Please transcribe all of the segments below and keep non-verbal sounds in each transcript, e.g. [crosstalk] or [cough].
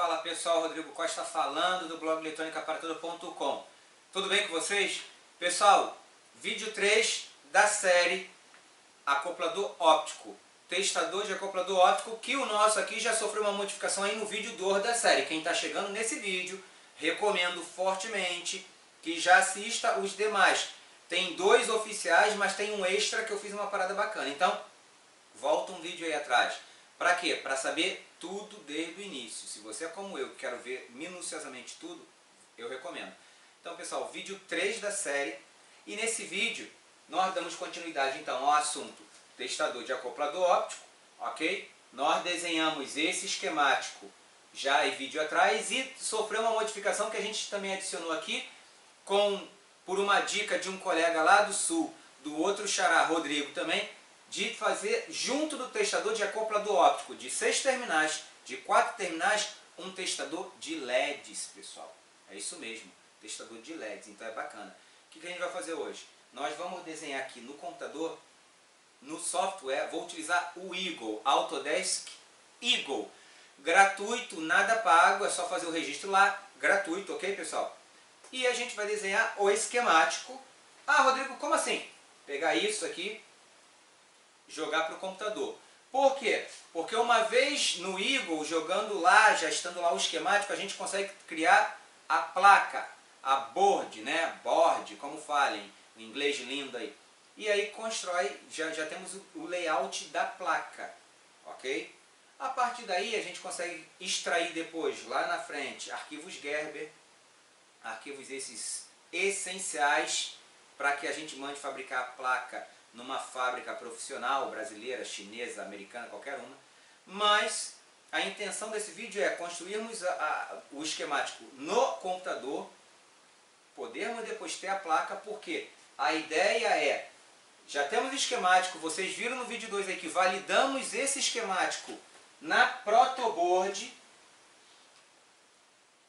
Fala pessoal, Rodrigo Costa falando do blog Eletrônica para Com. Tudo bem com vocês? Pessoal, vídeo 3 da série acoplador óptico Testador de acoplador óptico que o nosso aqui já sofreu uma modificação aí no vídeo 2 da série Quem está chegando nesse vídeo, recomendo fortemente que já assista os demais Tem dois oficiais, mas tem um extra que eu fiz uma parada bacana Então, volta um vídeo aí atrás para quê? Para saber tudo desde o início. Se você é como eu, quero ver minuciosamente tudo, eu recomendo. Então, pessoal, vídeo 3 da série. E nesse vídeo, nós damos continuidade, então, ao assunto testador de acoplador óptico, ok? Nós desenhamos esse esquemático já em vídeo atrás e sofreu uma modificação que a gente também adicionou aqui com, por uma dica de um colega lá do Sul, do outro xará, Rodrigo também, de fazer junto do testador de acoplador óptico de seis terminais, de quatro terminais, um testador de LEDs, pessoal. É isso mesmo, testador de LEDs, então é bacana. O que, a gente vai fazer hoje? Nós vamos desenhar aqui no computador, no software, vou utilizar o Eagle, Autodesk Eagle. Gratuito, nada pago, é só fazer o registro lá, gratuito, ok pessoal? E a gente vai desenhar o esquemático. Ah, Rodrigo, como assim? Pegar isso aqui, jogar para o computador. Por quê? Porque uma vez no Eagle, jogando lá, já estando lá o esquemático, a gente consegue criar a placa, a board, né? Board, como falem, em inglês lindo aí. E aí constrói, já, já temos o layout da placa, ok? A partir daí a gente consegue extrair depois, lá na frente, arquivos Gerber, arquivos esses essenciais para que a gente mande fabricar a placa numa fábrica profissional brasileira, chinesa, americana, qualquer uma, mas a intenção desse vídeo é construirmos a, a, o esquemático no computador, podermos depois ter a placa, porque a ideia é, já temos esquemático, vocês viram no vídeo 2 aqui, validamos esse esquemático na protoboard,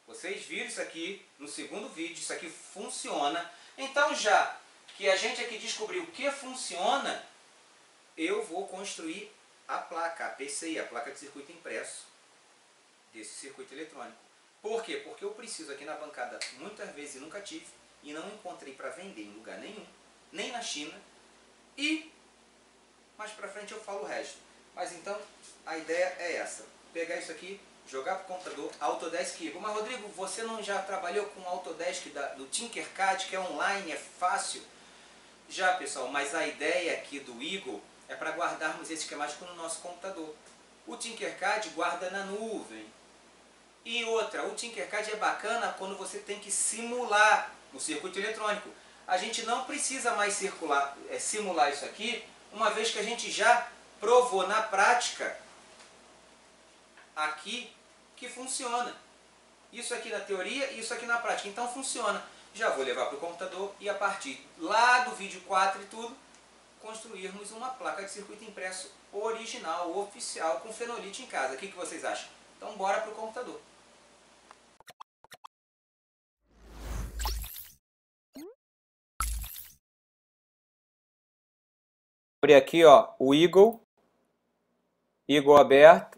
vocês viram isso aqui no segundo vídeo, isso aqui funciona, então já que a gente aqui descobriu o que funciona, eu vou construir a placa, a PCI, a placa de circuito impresso desse circuito eletrônico. Por quê? Porque eu preciso aqui na bancada, muitas vezes e nunca tive, e não encontrei para vender em lugar nenhum, nem na China, e mais para frente eu falo o resto. Mas então, a ideia é essa, pegar isso aqui, jogar para o computador, Autodesk Evo. Mas Rodrigo, você não já trabalhou com Autodesk da, do Tinkercad, que é online, é fácil? Já, pessoal, mas a ideia aqui do Eagle é para guardarmos esse esquemático no nosso computador. O Tinkercad guarda na nuvem. E outra, o Tinkercad é bacana quando você tem que simular o circuito eletrônico. A gente não precisa mais circular, é, simular isso aqui, uma vez que a gente já provou na prática aqui que funciona. Isso aqui na teoria e isso aqui na prática. Então funciona já vou levar para o computador e a partir lá do vídeo 4 e tudo, construirmos uma placa de circuito impresso original, oficial, com fenolite em casa. O que, que vocês acham? Então bora para o computador. abrir aqui ó, o Eagle, Eagle aberto,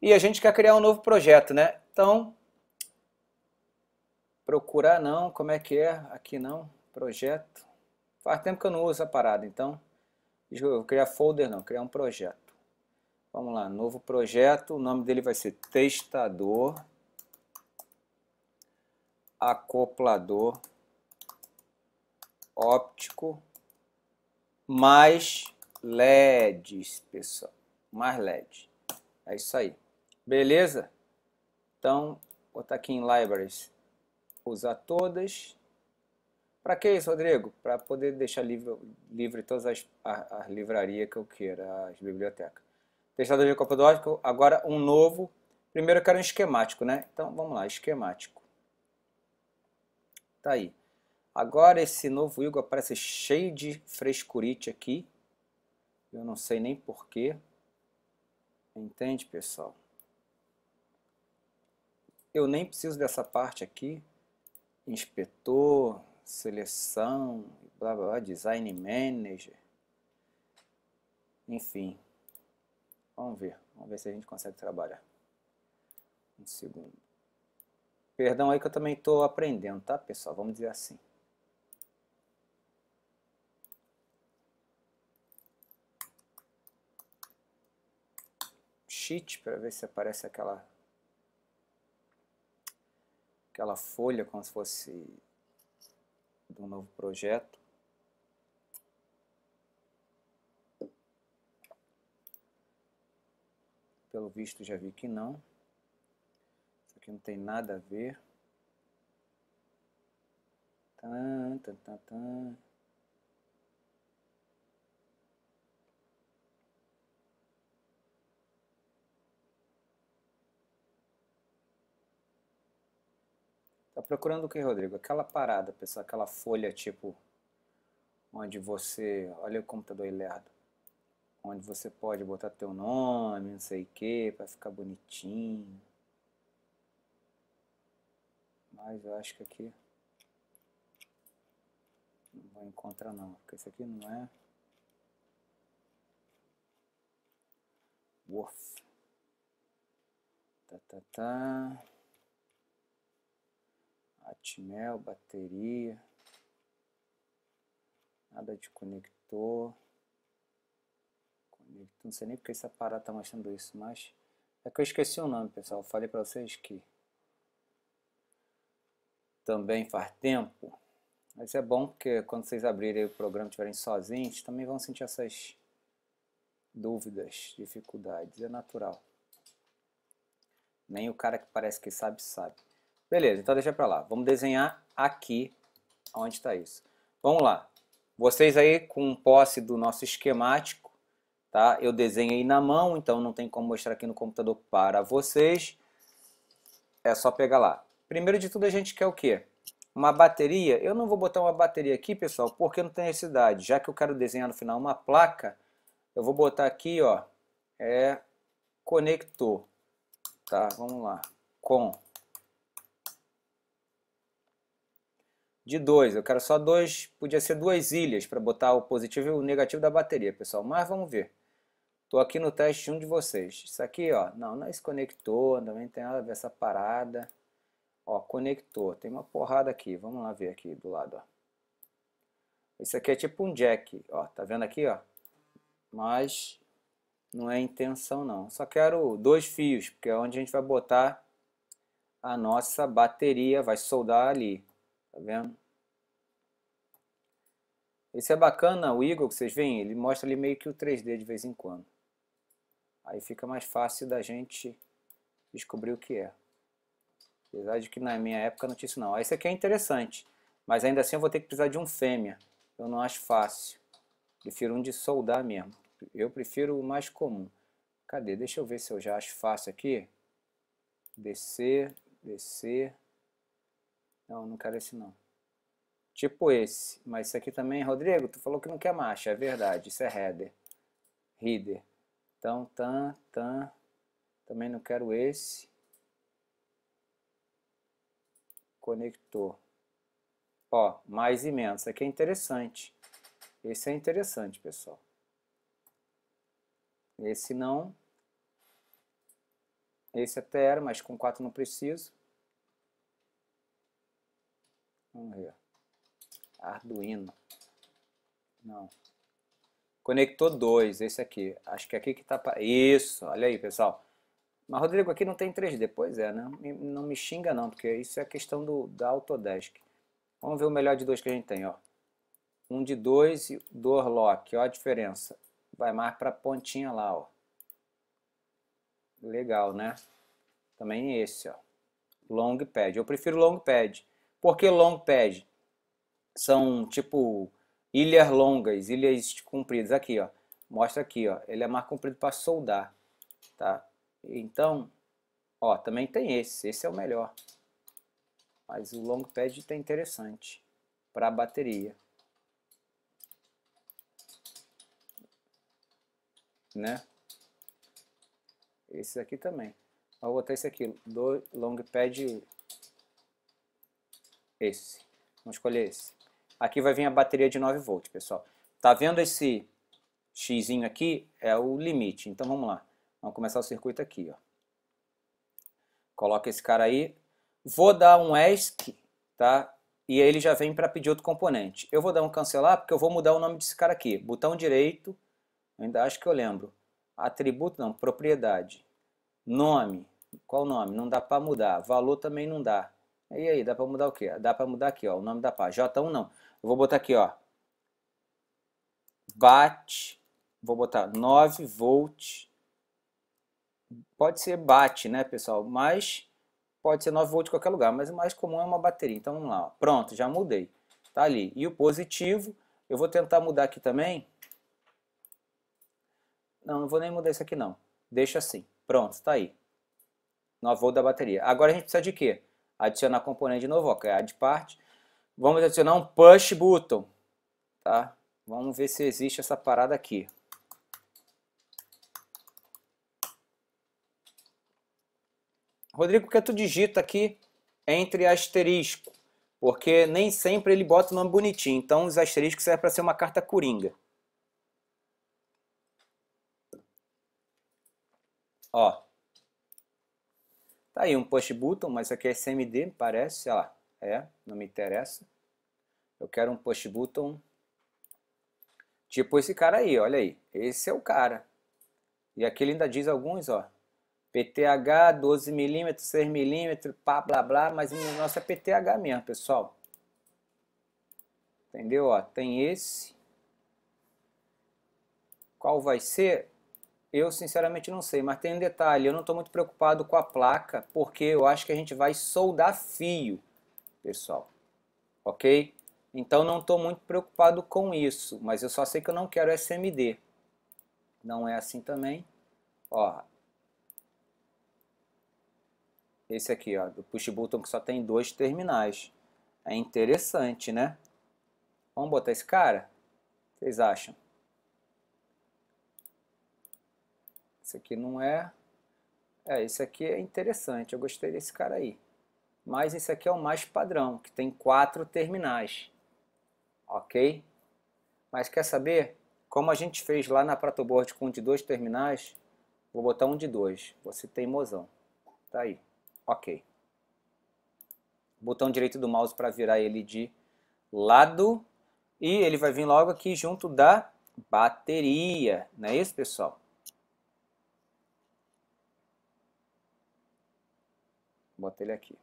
e a gente quer criar um novo projeto, né? Então, Procurar ah, não, como é que é? Aqui não, projeto. Faz tempo que eu não uso a parada, então. Eu criar folder não, criar um projeto. Vamos lá, novo projeto. O nome dele vai ser testador acoplador óptico mais LEDs, pessoal. Mais LED. É isso aí. Beleza? Então, vou botar aqui em Libraries usar todas. Para que isso, Rodrigo? Para poder deixar livre, livre todas as, as, livrarias que eu queira, as bibliotecas. Testador de Capodótico, agora um novo. Primeiro eu quero um esquemático, né? Então vamos lá, esquemático. Tá aí. Agora esse novo Igor aparece cheio de frescurite aqui. Eu não sei nem porquê. Entende, pessoal? Eu nem preciso dessa parte aqui inspetor, seleção, blá blá blá, design manager. Enfim. Vamos ver. Vamos ver se a gente consegue trabalhar. Um segundo. Perdão aí que eu também estou aprendendo, tá, pessoal? Vamos dizer assim. Cheat, para ver se aparece aquela aquela folha como se fosse de um novo projeto. Pelo visto já vi que não. Isso aqui não tem nada a ver. Tan, tan, tan, tan. Tá procurando o que, Rodrigo? Aquela parada, pessoal, aquela folha tipo onde você, olha o computador ilerdo. onde você pode botar teu nome, não sei o que, para ficar bonitinho. Mas eu acho que aqui não vou encontrar não, porque isso aqui não é Wolf. Tá, tá, tá. Atmel, bateria, nada de conector, conector, não sei nem porque esse aparato está mostrando isso, mas é que eu esqueci o nome pessoal, eu falei para vocês que também faz tempo, mas é bom porque quando vocês abrirem o programa e estiverem sozinhos, também vão sentir essas dúvidas, dificuldades, é natural. Nem o cara que parece que sabe, sabe. Beleza, então deixa para lá. Vamos desenhar aqui onde está isso. Vamos lá. Vocês aí com posse do nosso esquemático, tá? Eu desenhei na mão, então não tem como mostrar aqui no computador para vocês. É só pegar lá. Primeiro de tudo a gente quer o quê? Uma bateria. Eu não vou botar uma bateria aqui, pessoal, porque não tem necessidade. Já que eu quero desenhar no final uma placa, eu vou botar aqui, ó, é conector, tá? Vamos lá. Com de dois. Eu quero só dois, podia ser duas ilhas para botar o positivo e o negativo da bateria, pessoal. Mas vamos ver. Estou aqui no teste um de vocês. Isso aqui, ó, não, não é esse conector, também tem nada a ver essa parada. Ó, conector, tem uma porrada aqui. Vamos lá ver aqui do lado, ó. Esse aqui é tipo um jack, ó, tá vendo aqui, ó? Mas não é intenção não. Só quero dois fios, porque é onde a gente vai botar a nossa bateria, vai soldar ali. Tá vendo? Esse é bacana, o Eagle, que vocês veem, ele mostra ali meio que o 3D de vez em quando. Aí fica mais fácil da gente descobrir o que é. Apesar de que na minha época não tinha isso não. Esse aqui é interessante, mas ainda assim eu vou ter que precisar de um fêmea. Eu não acho fácil. Prefiro um de soldar mesmo. Eu prefiro o mais comum. Cadê? Deixa eu ver se eu já acho fácil aqui. Descer, descer. Não, não quero esse não. Tipo esse. Mas esse aqui também, Rodrigo, tu falou que não quer marcha. É verdade, isso é header. Header. Então, tan, tan. Também não quero esse. Conector. Ó, mais e menos. Isso aqui é interessante. Esse é interessante, pessoal. Esse não. Esse até era, mas com 4 não preciso. Vamos ver. Arduino. Não. Conector 2, esse aqui. Acho que é aqui que tá... Pra... Isso, olha aí, pessoal. Mas, Rodrigo, aqui não tem 3D. Pois é, né? Não me xinga não, porque isso é questão do, da Autodesk. Vamos ver o melhor de dois que a gente tem, ó. Um de dois e door lock, Olha a diferença. Vai mais pra pontinha lá, ó. Legal, né? Também esse, ó. Long pad. Eu prefiro long pad. Porque long pad são tipo ilhas longas, ilhas compridas. Aqui, ó. Mostra aqui, ó. Ele é mais comprido para soldar, tá? Então, ó, também tem esse. Esse é o melhor. Mas o long pad tá interessante para a bateria. Né? Esse aqui também. Eu vou botar esse aqui, do long pad esse. Vamos escolher esse. Aqui vai vir a bateria de 9 volts, pessoal. Tá vendo esse X aqui? É o limite. Então vamos lá. Vamos começar o circuito aqui, ó. Coloca esse cara aí. Vou dar um ESC, tá? E ele já vem para pedir outro componente. Eu vou dar um cancelar porque eu vou mudar o nome desse cara aqui. Botão direito, ainda acho que eu lembro. Atributo não, propriedade. Nome, qual nome? Não dá para mudar. Valor também não dá. E aí, dá para mudar o quê? Dá para mudar aqui, ó, o nome da página. J1 não. Eu vou botar aqui, ó. Bat, vou botar 9 volt. Pode ser bat, né, pessoal? Mas pode ser 9 volt em qualquer lugar, mas o mais comum é uma bateria. Então vamos lá, ó. pronto, já mudei. Tá ali. E o positivo, eu vou tentar mudar aqui também. Não, não vou nem mudar isso aqui não. Deixa assim. Pronto, tá aí. 9 volt da bateria. Agora a gente precisa de quê? adicionar componente de novo, ó, add Vamos adicionar um push button, tá? Vamos ver se existe essa parada aqui. Rodrigo, por que tu digita aqui entre asterisco? Porque nem sempre ele bota o nome bonitinho. Então os asteriscos servem para ser uma carta coringa. Ó, Tá aí um push button, mas aqui é SMD, parece, sei lá, é, não me interessa. Eu quero um push button tipo esse cara aí, olha aí, esse é o cara. E aqui ele ainda diz alguns, ó, PTH 12mm, 6mm, pá, blá, blá, mas o nosso é PTH mesmo, pessoal. Entendeu? Ó, tem esse. Qual vai ser? Eu sinceramente não sei, mas tem um detalhe, eu não estou muito preocupado com a placa, porque eu acho que a gente vai soldar fio, pessoal, ok? Então não estou muito preocupado com isso, mas eu só sei que eu não quero SMD. Não é assim também, ó. Esse aqui, ó, do push button que só tem dois terminais. É interessante, né? Vamos botar esse cara? Vocês acham? Esse aqui não é... É, esse aqui é interessante, eu gostei desse cara aí. Mas esse aqui é o mais padrão, que tem quatro terminais. Ok? Mas quer saber? Como a gente fez lá na Pratoboard com um de dois terminais, vou botar um de dois. Você tem mozão. Tá aí. Ok. Botão direito do mouse para virar ele de lado. E ele vai vir logo aqui junto da bateria. Não é isso, pessoal? Bota ele aqui.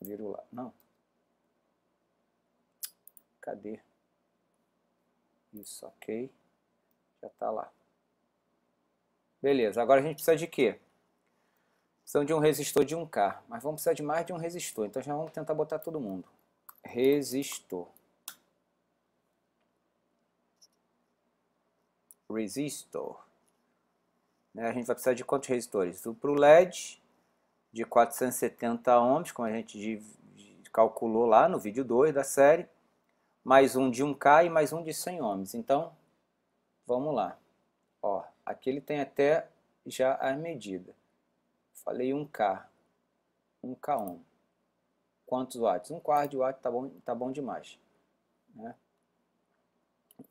lá Não. Cadê? Isso, ok. Já está lá. Beleza, agora a gente precisa de quê? Precisamos de um resistor de 1K, mas vamos precisar de mais de um resistor, então já vamos tentar botar todo mundo. Resistor. Resistor. Né? A gente vai precisar de quantos resistores? Um para o LED de 470 ohms, como a gente calculou lá no vídeo 2 da série, mais um de 1K e mais um de 100 ohms. Então, vamos lá. Ó, aqui ele tem até já a medida. Falei 1K, 1K ohm. Quantos watts? Um quarto de watt tá bom, tá bom demais. Né?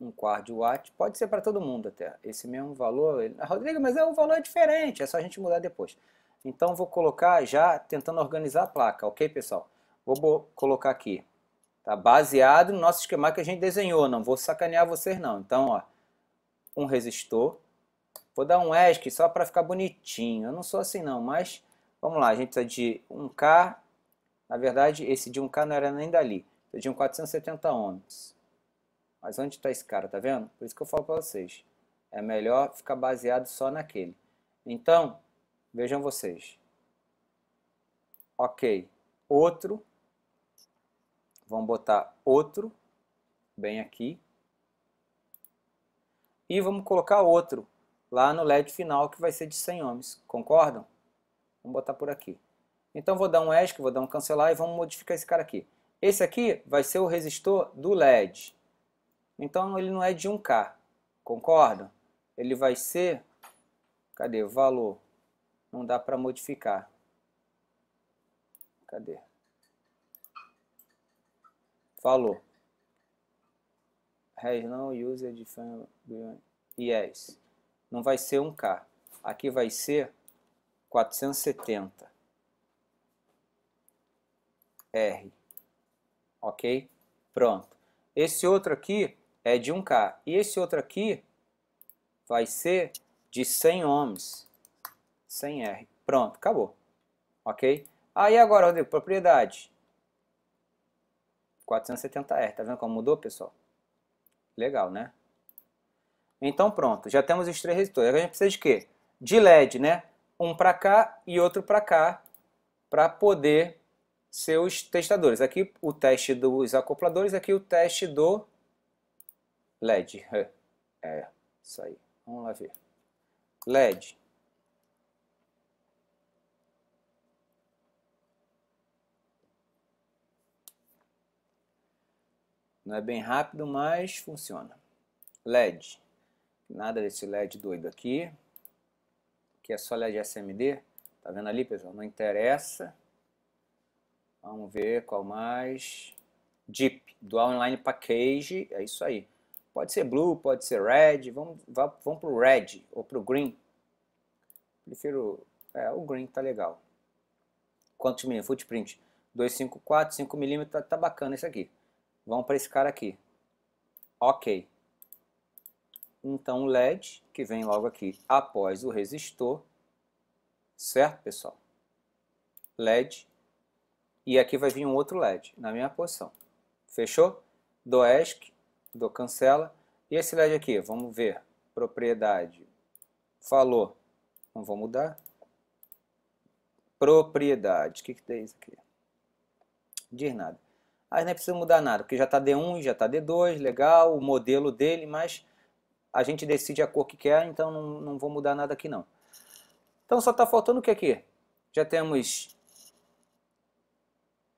um quarto de watt, pode ser para todo mundo até, esse mesmo valor, ele, Rodrigo, mas é um valor diferente, é só a gente mudar depois. Então vou colocar já tentando organizar a placa, ok pessoal? Vou colocar aqui, tá? baseado no nosso esquema que a gente desenhou, não vou sacanear vocês não. Então, ó, um resistor, vou dar um ESC só para ficar bonitinho, eu não sou assim não, mas vamos lá, a gente precisa de 1K, na verdade esse de 1K não era nem dali, de um 470 ohms mas onde está esse cara, tá vendo? Por isso que eu falo para vocês. É melhor ficar baseado só naquele. Então, vejam vocês. Ok. Outro. Vamos botar outro. Bem aqui. E vamos colocar outro. Lá no LED final, que vai ser de 100 ohms. Concordam? Vamos botar por aqui. Então, vou dar um ESC, vou dar um cancelar e vamos modificar esse cara aqui. Esse aqui vai ser o resistor do LED. Então ele não é de 1K, concordam? Ele vai ser, cadê, valor, não dá para modificar. Cadê? Valor. Has no user defined yes. Não vai ser 1K. Aqui vai ser 470. R. Ok? Pronto. Esse outro aqui é de 1K. E esse outro aqui vai ser de 100 ohms, 100 R. Pronto, acabou. Ok? Aí ah, agora, Rodrigo, propriedade. 470R. Tá vendo como mudou, pessoal? Legal, né? Então pronto, já temos os três resistores. Agora a gente precisa de quê? De LED, né? Um para cá e outro para cá para poder ser os testadores. Aqui o teste dos acopladores, aqui o teste do LED. É, é, isso aí. Vamos lá ver. LED. Não é bem rápido, mas funciona. LED. Nada desse LED doido aqui. Que é só LED SMD. Tá vendo ali, pessoal? Não interessa. Vamos ver qual mais. DIP, Dual Online Package. É isso aí. Pode ser blue, pode ser red, vamos, vamos pro red ou pro green. Prefiro, é, o green tá legal. Quantos milímetros? Footprint, 254, 5 milímetros, tá, tá bacana esse aqui. Vamos para esse cara aqui. Ok. Então o LED, que vem logo aqui após o resistor, certo pessoal? LED, e aqui vai vir um outro LED na minha posição. Fechou? Do ESC dou cancela. E esse LED aqui, vamos ver, propriedade, falou não vou mudar. Propriedade, o que, que tem isso aqui? Diz nada. Aí não é precisa mudar nada, porque já está D1, já está D2, legal, o modelo dele, mas a gente decide a cor que quer, então não, não vou mudar nada aqui não. Então só está faltando o que aqui? Já temos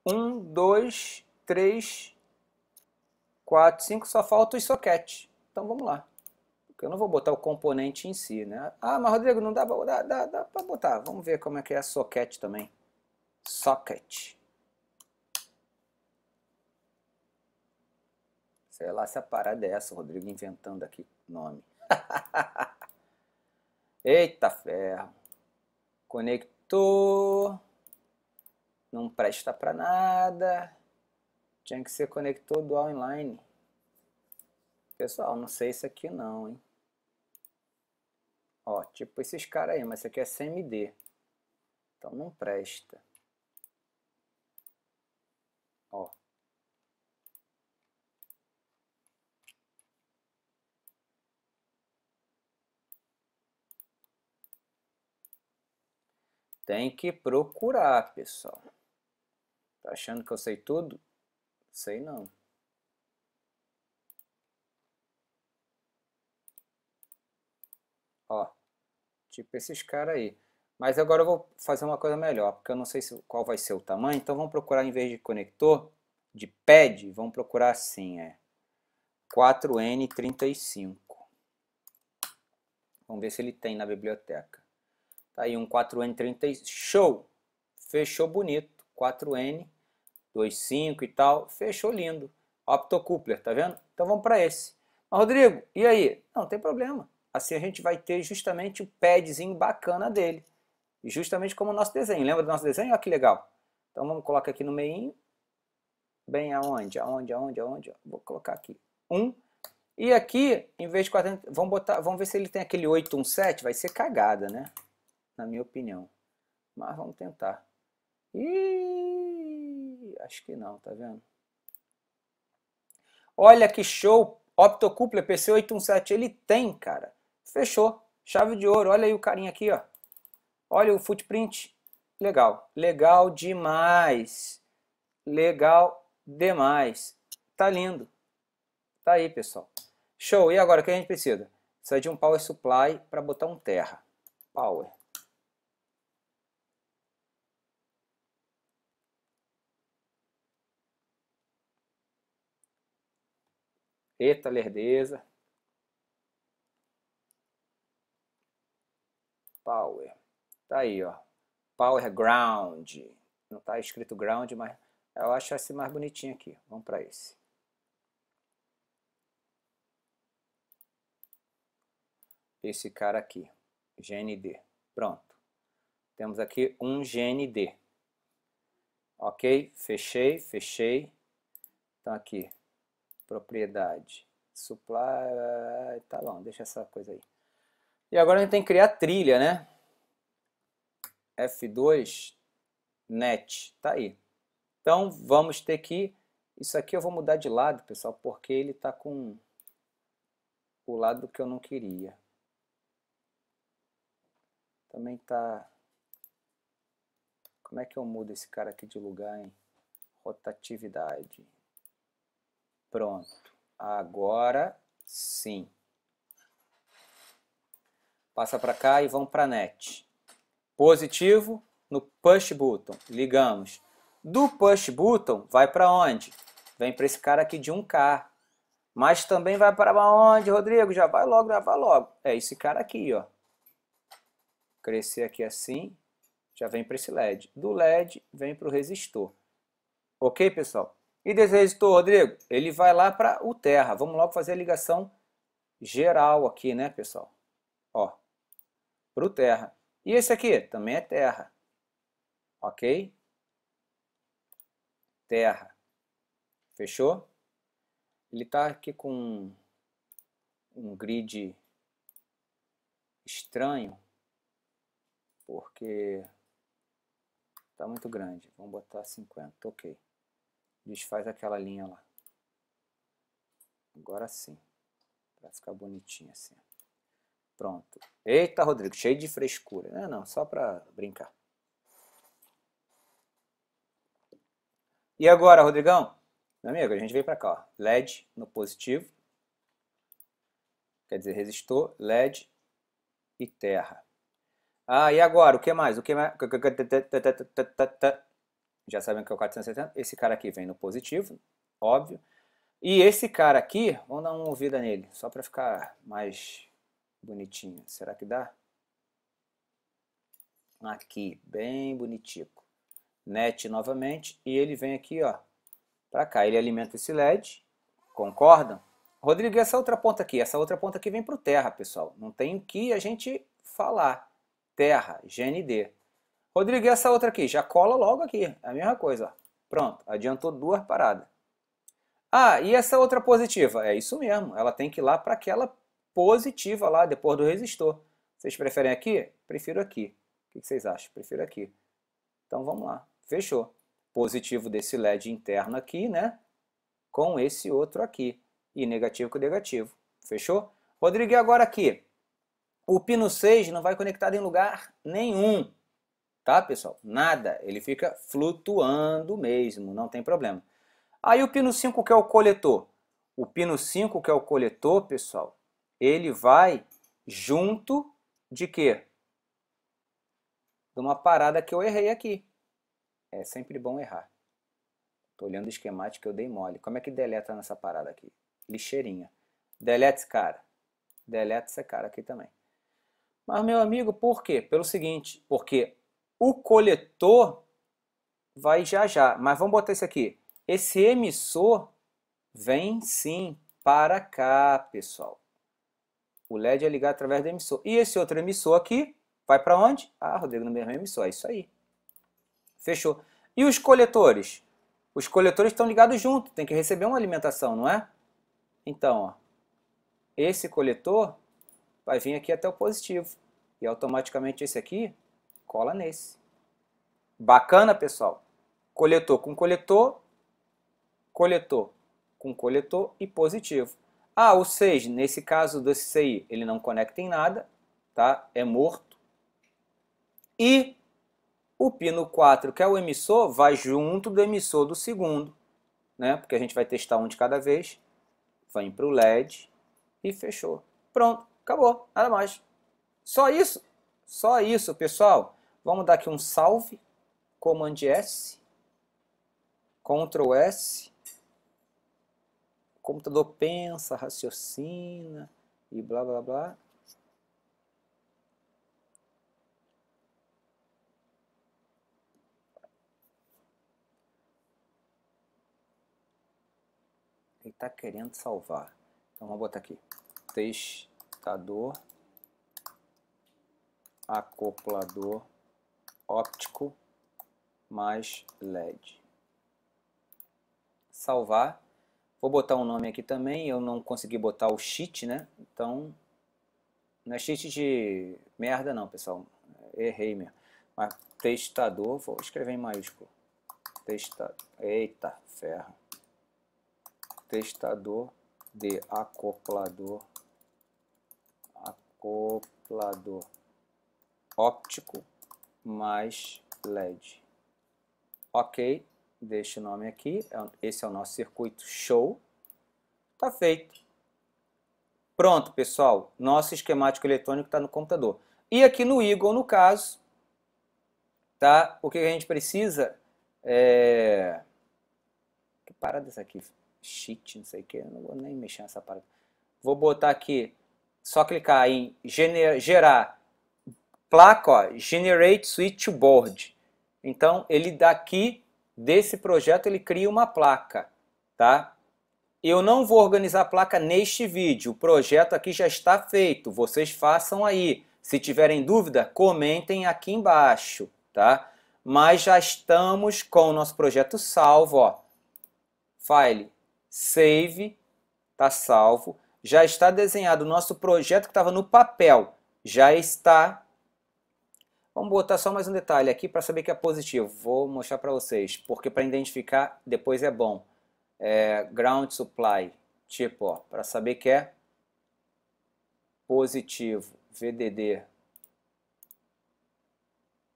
1, 2, 3, 4, 5, só falta os soquete. Então vamos lá. Porque eu não vou botar o componente em si, né? Ah, mas Rodrigo, não dá pra, dá, dá, dá pra botar. Vamos ver como é que é a soquete também. Socket. Sei lá se a parada é essa, Rodrigo inventando aqui nome. [laughs] Eita ferro. Conector. Não presta pra nada. Tinha que ser conector dual inline. Pessoal, não sei isso aqui não, hein? Ó, tipo esses caras aí, mas isso aqui é CMD. Então não presta. Ó. Tem que procurar, pessoal. Tá achando que eu sei tudo? Sei não. Ó, tipo esses caras aí. Mas agora eu vou fazer uma coisa melhor, porque eu não sei se, qual vai ser o tamanho, então vamos procurar em vez de conector, de pad, vamos procurar assim, é 4N35. Vamos ver se ele tem na biblioteca. Tá aí um 4 n 35 show! Fechou bonito, 4N35. 2,5 e tal. Fechou lindo. Optocoupler, tá vendo? Então vamos para esse. Mas, Rodrigo, e aí? Não, tem problema. Assim a gente vai ter justamente o padzinho bacana dele. Justamente como o nosso desenho. Lembra do nosso desenho? Olha que legal. Então vamos colocar aqui no meio Bem aonde? Aonde? Aonde? Aonde? Vou colocar aqui. 1. Um. E aqui, em vez de 40, vamos botar, vamos ver se ele tem aquele 817, vai ser cagada, né? Na minha opinião. Mas vamos tentar. Ih! Acho que não, tá vendo? Olha que show! Optocupler PC817, ele tem, cara. Fechou. Chave de ouro. Olha aí o carinha aqui, ó. Olha o footprint. Legal. Legal demais. Legal demais. Tá lindo. Tá aí, pessoal. Show. E agora, o que a gente precisa? Precisa de um power supply para botar um terra. Power. Eita lerdeza. Power. Tá aí, ó. Power Ground. Não tá escrito Ground, mas eu acho esse mais bonitinho aqui. Vamos para esse. Esse cara aqui. GND. Pronto. Temos aqui um GND. Ok? Fechei, fechei. Então aqui, propriedade. Supply, eh, tá bom, deixa essa coisa aí. E agora a gente tem que criar trilha, né? F2 net, tá aí. Então vamos ter que, isso aqui eu vou mudar de lado, pessoal, porque ele tá com o lado que eu não queria. Também tá, como é que eu mudo esse cara aqui de lugar, hein? Rotatividade. Pronto. Agora sim. Passa para cá e vamos para net. Positivo no push button. Ligamos. Do push button vai para onde? Vem para esse cara aqui de 1K. Mas também vai para onde, Rodrigo? Já vai logo, já vai logo. É esse cara aqui, ó. Crescer aqui assim, já vem para esse LED. Do LED, vem para o resistor. Ok, pessoal? E desse resistor, Rodrigo, ele vai lá para o terra. Vamos logo fazer a ligação geral aqui, né, pessoal? Ó, para o terra. E esse aqui também é terra. Ok? Terra. Fechou? Ele está aqui com um grid estranho, porque está muito grande. Vamos botar 50, ok desfaz aquela linha lá. Agora sim. Pra ficar bonitinho assim. Pronto. Eita, Rodrigo, cheio de frescura. Não, é, não, só pra brincar. E agora, Rodrigão? Meu amigo, a gente veio pra cá, ó. LED no positivo. Quer dizer, resistor, LED e terra. Ah, e agora? O que mais? O que mais? já sabem que é o 470. Esse cara aqui vem no positivo, óbvio. E esse cara aqui, vamos dar uma ouvida nele, só para ficar mais bonitinho. Será que dá? Aqui, bem bonitico. Net novamente, e ele vem aqui, ó, para cá. Ele alimenta esse LED, concordam? Rodrigo, e essa outra ponta aqui? Essa outra ponta aqui vem para o terra, pessoal. Não tem o que a gente falar. Terra, GND. Rodrigo, e essa outra aqui? Já cola logo aqui. É a mesma coisa. Ó. Pronto, adiantou duas paradas. Ah, e essa outra positiva? É isso mesmo. Ela tem que ir lá para aquela positiva lá, depois do resistor. Vocês preferem aqui? Prefiro aqui. O que vocês acham? Prefiro aqui. Então vamos lá. Fechou. Positivo desse LED interno aqui, né? Com esse outro aqui. E negativo com negativo. Fechou? Rodrigo, e agora aqui? O pino 6 não vai conectado em lugar nenhum tá, pessoal? Nada, ele fica flutuando mesmo, não tem problema. Aí o pino 5 que é o coletor. O pino 5 que é o coletor, pessoal, ele vai junto de quê? De uma parada que eu errei aqui. É sempre bom errar. Tô olhando o esquemático que eu dei mole. Como é que deleta nessa parada aqui? Lixeirinha. Delete esse cara. Delete esse é cara aqui também. Mas, meu amigo, por quê? Pelo seguinte, porque o coletor vai já já, mas vamos botar isso aqui. Esse emissor vem sim para cá, pessoal. O LED é ligado através do emissor. E esse outro emissor aqui vai para onde? Ah, Rodrigo, no mesmo emissor, é isso aí. Fechou. E os coletores? Os coletores estão ligados junto, tem que receber uma alimentação, não é? Então, ó, esse coletor vai vir aqui até o positivo. E automaticamente esse aqui cola nesse. Bacana, pessoal? Coletor com coletor, coletor com coletor e positivo. Ah, ou seja, nesse caso do CI, ele não conecta em nada, tá? É morto. E o pino 4, que é o emissor, vai junto do emissor do segundo, né? Porque a gente vai testar um de cada vez. Vem para o LED e fechou. Pronto, acabou, nada mais. Só isso? Só isso, pessoal. Vamos dar aqui um salve, Command S, Ctrl S. O computador pensa, raciocina e blá blá blá. Ele está querendo salvar. Então vamos botar aqui. Testador acoplador óptico mais LED. Salvar. Vou botar um nome aqui também, eu não consegui botar o cheat, né? Então, não é cheat de merda não, pessoal. Errei mesmo. Mas testador, vou escrever em maiúsculo. Testador. Eita, ferro. Testador de acoplador. Acoplador óptico mais LED. Ok, deixa o nome aqui, é esse é o nosso circuito show. Tá feito. Pronto, pessoal, nosso esquemático eletrônico está no computador. E aqui no Eagle, no caso, tá? o que a gente precisa é... Que parada é essa aqui? Cheat, não sei o que, não vou nem mexer nessa parada. Vou botar aqui, só clicar em gerar placa, ó, Generate Switch Board. Então, ele daqui desse projeto ele cria uma placa, tá? Eu não vou organizar a placa neste vídeo. O projeto aqui já está feito. Vocês façam aí. Se tiverem dúvida, comentem aqui embaixo, tá? Mas já estamos com o nosso projeto salvo, ó. File, save, tá salvo. Já está desenhado o nosso projeto que estava no papel. Já está Vamos botar só mais um detalhe aqui para saber que é positivo. Vou mostrar para vocês, porque para identificar depois é bom. É, ground supply, tipo, para saber que é positivo. VDD.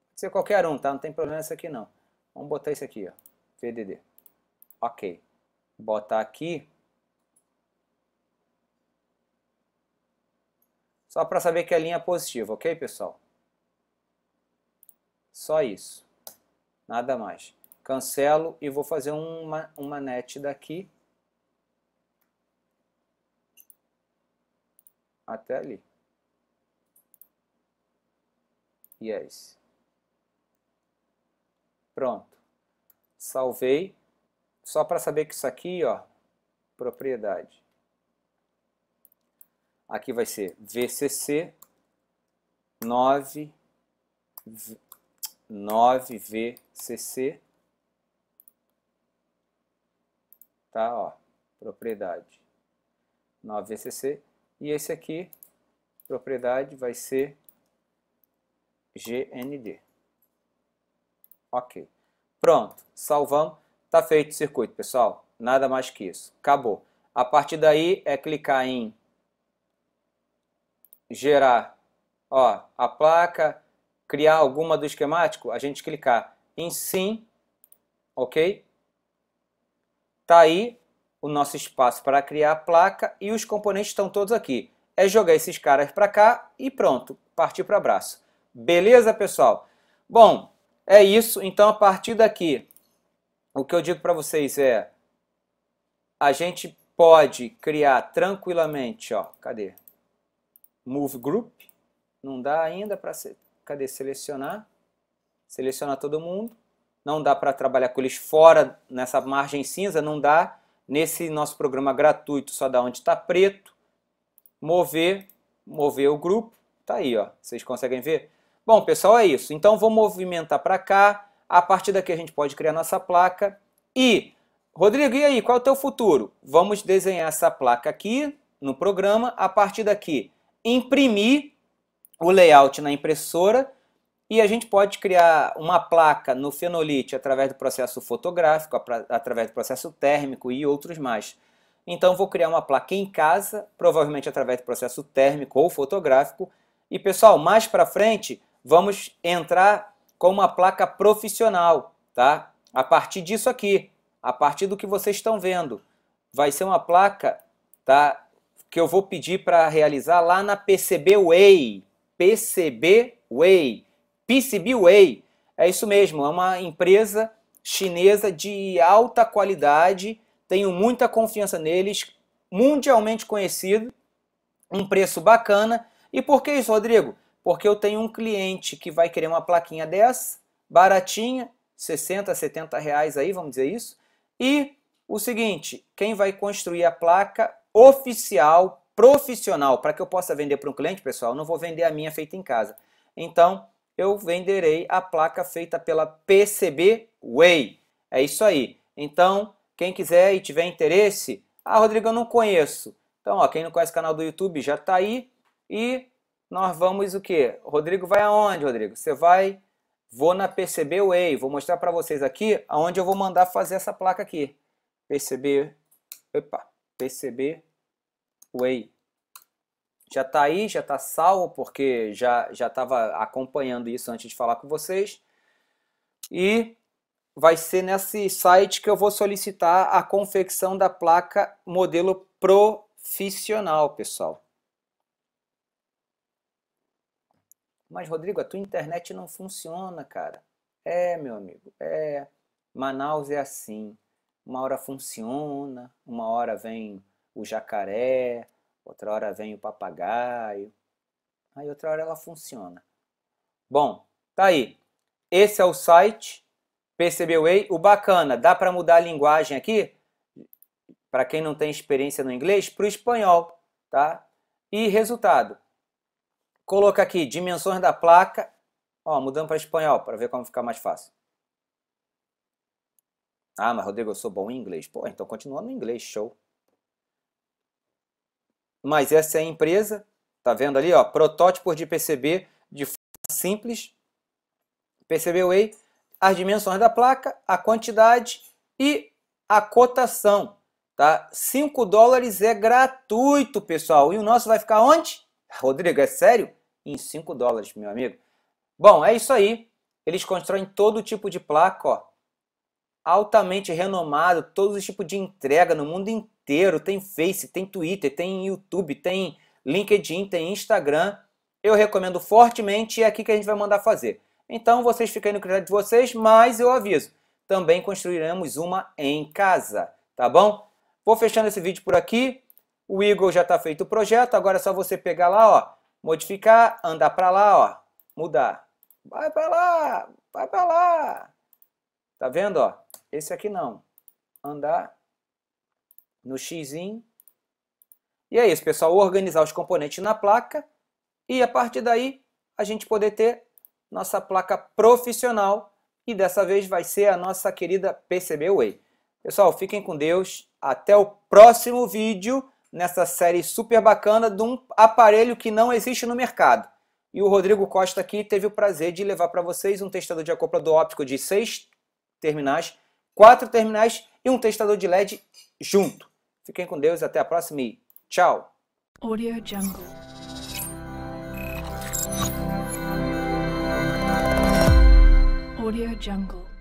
Pode ser qualquer um, tá? Não tem problema isso aqui não. Vamos botar isso aqui, ó. VDD. Ok. Botar aqui. Só para saber que a linha é positiva, ok, pessoal? Só isso. Nada mais. Cancelo e vou fazer uma, uma net daqui. Até ali. É isso Pronto. Salvei. Só para saber que isso aqui, ó, propriedade. Aqui vai ser VCC 9 9VCC, tá, ó, propriedade 9VCC, e esse aqui, propriedade vai ser GND. Ok. Pronto, salvamos. Está feito o circuito, pessoal. Nada mais que isso. Acabou. A partir daí é clicar em gerar ó, a placa, criar alguma do esquemático, a gente clicar em sim, ok? Tá aí o nosso espaço para criar a placa e os componentes estão todos aqui. É jogar esses caras para cá e pronto, partir para abraço. Beleza, pessoal? Bom, é isso. Então, a partir daqui, o que eu digo para vocês é a gente pode criar tranquilamente, ó, cadê? Move group, não dá ainda para ser, Cadê selecionar? Selecionar todo mundo. Não dá para trabalhar com eles fora nessa margem cinza, não dá. Nesse nosso programa gratuito, só dá onde está preto. Mover, mover o grupo. Tá aí, ó. Vocês conseguem ver? Bom, pessoal, é isso. Então, vou movimentar para cá. A partir daqui, a gente pode criar nossa placa. E, Rodrigo, e aí? Qual é o teu futuro? Vamos desenhar essa placa aqui no programa. A partir daqui, imprimir o layout na impressora e a gente pode criar uma placa no fenolite através do processo fotográfico, através do processo térmico e outros mais. Então vou criar uma placa em casa, provavelmente através do processo térmico ou fotográfico. E pessoal, mais para frente vamos entrar com uma placa profissional, tá? A partir disso aqui, a partir do que vocês estão vendo, vai ser uma placa, tá? Que eu vou pedir para realizar lá na PCB Way, PCB Way. PCB Way. É isso mesmo, é uma empresa chinesa de alta qualidade. Tenho muita confiança neles, mundialmente conhecido, um preço bacana. E por que isso, Rodrigo? Porque eu tenho um cliente que vai querer uma plaquinha dessa, baratinha, 60, 70 reais aí, vamos dizer isso. E o seguinte, quem vai construir a placa oficial profissional, para que eu possa vender para um cliente, pessoal, não vou vender a minha feita em casa. Então, eu venderei a placa feita pela PCB Way. É isso aí. Então, quem quiser e tiver interesse, ah, Rodrigo, eu não conheço. Então, ó, quem não conhece o canal do YouTube já está aí e nós vamos o quê? Rodrigo vai aonde, Rodrigo? Você vai vou na PCB Way, vou mostrar para vocês aqui aonde eu vou mandar fazer essa placa aqui. PCB, opa, PCB Whey. Já tá aí, já tá salvo, porque já estava acompanhando isso antes de falar com vocês. E vai ser nesse site que eu vou solicitar a confecção da placa modelo profissional, pessoal. Mas, Rodrigo, a tua internet não funciona, cara. É, meu amigo, é. Manaus é assim. Uma hora funciona, uma hora vem o jacaré, outra hora vem o papagaio. Aí outra hora ela funciona. Bom, tá aí. Esse é o site Percebeu Way. O bacana, dá para mudar a linguagem aqui para quem não tem experiência no inglês para o espanhol, tá? E resultado. Coloca aqui dimensões da placa, ó, mudando para espanhol para ver como ficar mais fácil. Ah, mas Rodrigo, eu sou bom em inglês. Pô, então continua no inglês, show mas essa é a empresa, tá vendo ali, ó, protótipos de PCB de forma simples, PCB Way, as dimensões da placa, a quantidade e a cotação, tá? 5 dólares é gratuito, pessoal, e o nosso vai ficar onde? Rodrigo, é sério? Em 5 dólares, meu amigo. Bom, é isso aí. Eles constroem todo tipo de placa, ó, altamente renomado, todos os tipos de entrega no mundo inteiro. Tem Face, tem Twitter, tem YouTube, tem LinkedIn, tem Instagram. Eu recomendo fortemente e é aqui que a gente vai mandar fazer. Então vocês fiquem no critério de vocês, mas eu aviso, também construiremos uma em casa, tá bom? Vou fechando esse vídeo por aqui. O Eagle já está feito o projeto, agora é só você pegar lá, ó, modificar, andar para lá, ó, mudar. Vai para lá, vai para lá. Tá vendo, ó? Esse aqui não. Andar no x. E é isso, pessoal. Organizar os componentes na placa. E a partir daí, a gente poder ter nossa placa profissional. E dessa vez vai ser a nossa querida PCB Way. Pessoal, fiquem com Deus. Até o próximo vídeo nessa série super bacana de um aparelho que não existe no mercado. E o Rodrigo Costa aqui teve o prazer de levar para vocês um testador de acoplador óptico de seis terminais quatro terminais e um testador de LED junto. Fiquem com Deus, até a próxima e tchau! Audio Jungle. Audio Jungle.